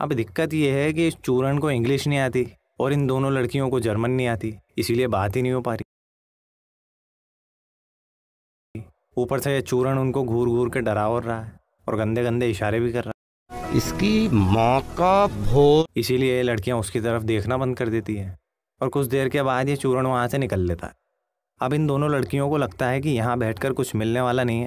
अब दिक्कत यह है कि इस चूरन को इंग्लिश नहीं आती और इन दोनों लड़कियों को जर्मन नहीं आती इसीलिए बात ही नहीं हो पा रही ऊपर से चूरन उनको घूर घूर के डरा और रहा है और गंदे गंदे इशारे भी कर रहा है इसकी माँ का भो इसीलिए लड़कियाँ उसकी तरफ देखना बंद कर देती हैं और कुछ देर के बाद ये चूरन वहाँ से निकल लेता है अब इन दोनों लड़कियों को लगता है कि यहाँ बैठकर कुछ मिलने वाला नहीं है